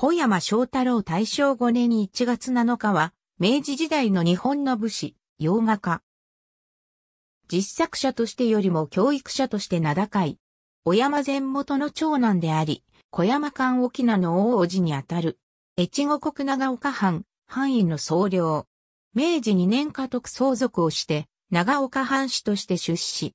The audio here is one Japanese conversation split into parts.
小山翔太郎大正5年1月7日は、明治時代の日本の武士、洋画家。実作者としてよりも教育者として名高い。小山前元の長男であり、小山間沖名の大王子にあたる。越後国長岡藩、藩院の総領。明治2年家督相続をして、長岡藩士として出資。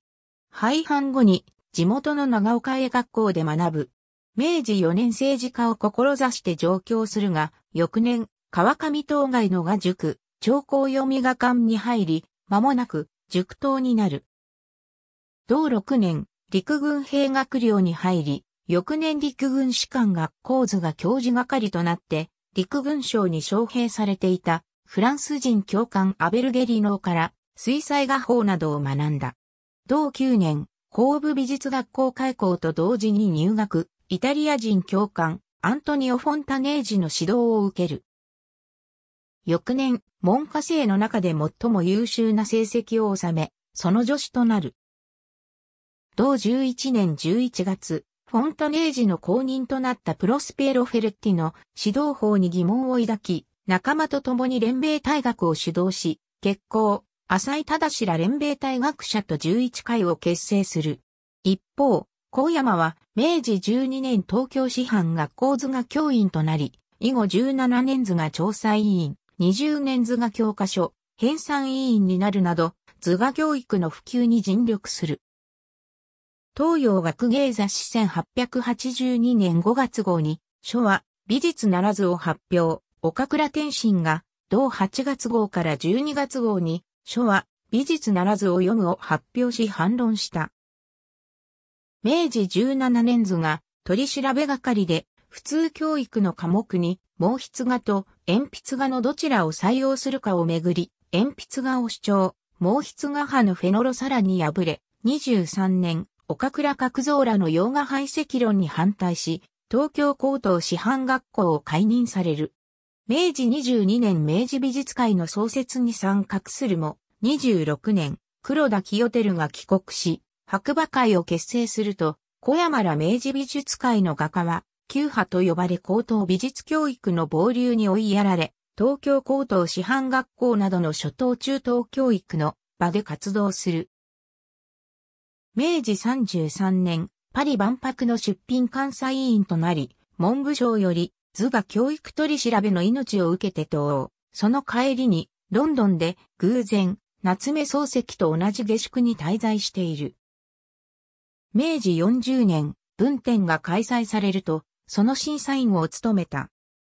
廃藩後に、地元の長岡へ学校で学ぶ。明治4年政治家を志して上京するが、翌年、川上東外のが塾、長江読み画館に入り、間もなく、塾頭になる。同6年、陸軍兵学寮に入り、翌年陸軍士官学校図が教授係となって、陸軍省に招聘されていた、フランス人教官アベルゲリノーから、水彩画法などを学んだ。同9年、神部美術学校開校と同時に入学、イタリア人教官、アントニオ・フォンタネージの指導を受ける。翌年、門下生の中で最も優秀な成績を収め、その助手となる。同11年11月、フォンタネージの公認となったプロスペーロ・フェルティの指導法に疑問を抱き、仲間と共に連米大学を主導し、結構、浅井しら連米大学者と11回を結成する。一方、高山は明治12年東京師範学校図画教員となり、以後17年図画調査委員、20年図画教科書、編纂委員になるなど、図画教育の普及に尽力する。東洋学芸雑誌1882年5月号に、書は美術ならずを発表、岡倉天心が、同8月号から12月号に、書は美術ならずを読むを発表し反論した。明治17年図が取り調べ係で普通教育の科目に毛筆画と鉛筆画のどちらを採用するかをめぐり、鉛筆画を主張、毛筆画派のフェノロサラに敗れ、23年、岡倉角蔵らの洋画排斥論に反対し、東京高等師範学校を解任される。明治22年明治美術会の創設に参画するも、26年、黒田清照が帰国し、白馬会を結成すると、小山ら明治美術会の画家は、旧派と呼ばれ高等美術教育の暴流に追いやられ、東京高等師範学校などの初等中等教育の場で活動する。明治33年、パリ万博の出品監査委員となり、文部省より図画教育取り調べの命を受けて等欧。その帰りに、ロンドンで偶然、夏目漱石と同じ下宿に滞在している。明治40年、文展が開催されると、その審査員を務めた。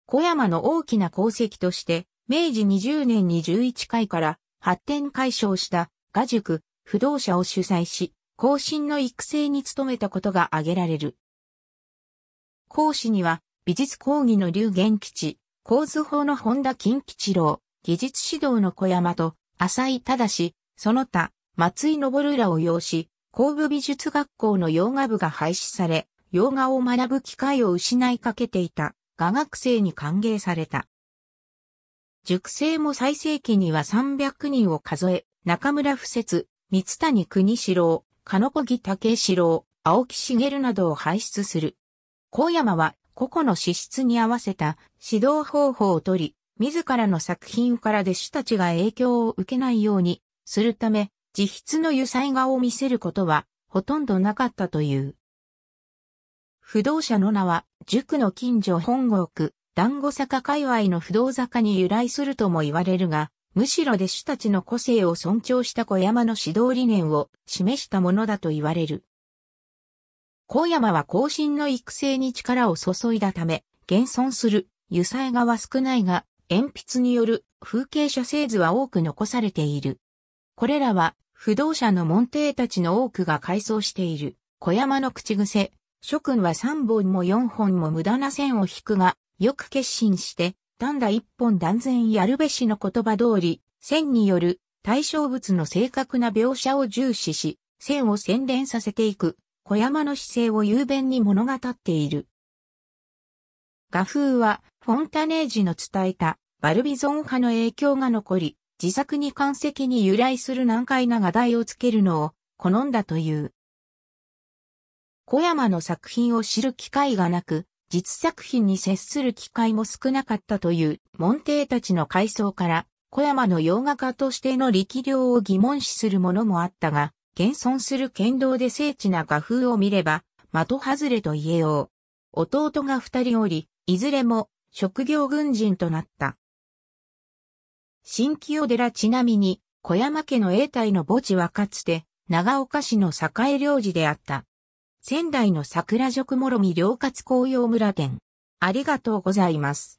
小山の大きな功績として、明治20年に11回から発展解消した画塾、不動者を主催し、後進の育成に努めたことが挙げられる。講師には、美術講義の龍玄吉、構図法の本田金吉郎、技術指導の小山と、浅井正、その他、松井昇らを要し、工具美術学校の洋画部が廃止され、洋画を学ぶ機会を失いかけていた画学生に歓迎された。塾生も最盛期には300人を数え、中村不節、三谷国四郎、の子木武四郎、青木茂などを輩出する。高山は個々の資質に合わせた指導方法をとり、自らの作品から弟子たちが影響を受けないようにするため、自筆の油彩画を見せることはほとんどなかったという。不動者の名は、塾の近所本国、団子坂界隈の不動坂に由来するとも言われるが、むしろ弟子たちの個性を尊重した小山の指導理念を示したものだと言われる。小山は後進の育成に力を注いだため、現存する油彩画は少ないが、鉛筆による風景写生図は多く残されている。これらは不動者の門弟たちの多くが改装している。小山の口癖。諸君は3本も4本も無駄な線を引くが、よく決心して、単打1本断然やるべしの言葉通り、線による対象物の正確な描写を重視し、線を洗練させていく、小山の姿勢を雄弁に物語っている。画風は、フォンタネージの伝えた、バルビゾン派の影響が残り、自作に関石に由来する難解な画題をつけるのを好んだという。小山の作品を知る機会がなく、実作品に接する機会も少なかったという、門弟たちの階層から、小山の洋画家としての力量を疑問視するものもあったが、現存する剣道で精緻な画風を見れば、的外れと言えよう。弟が二人おり、いずれも職業軍人となった。新清寺ちなみに、小山家の永代の墓地はかつて、長岡市の栄領事であった。仙台の桜塾もろみ両活紅葉村店。ありがとうございます。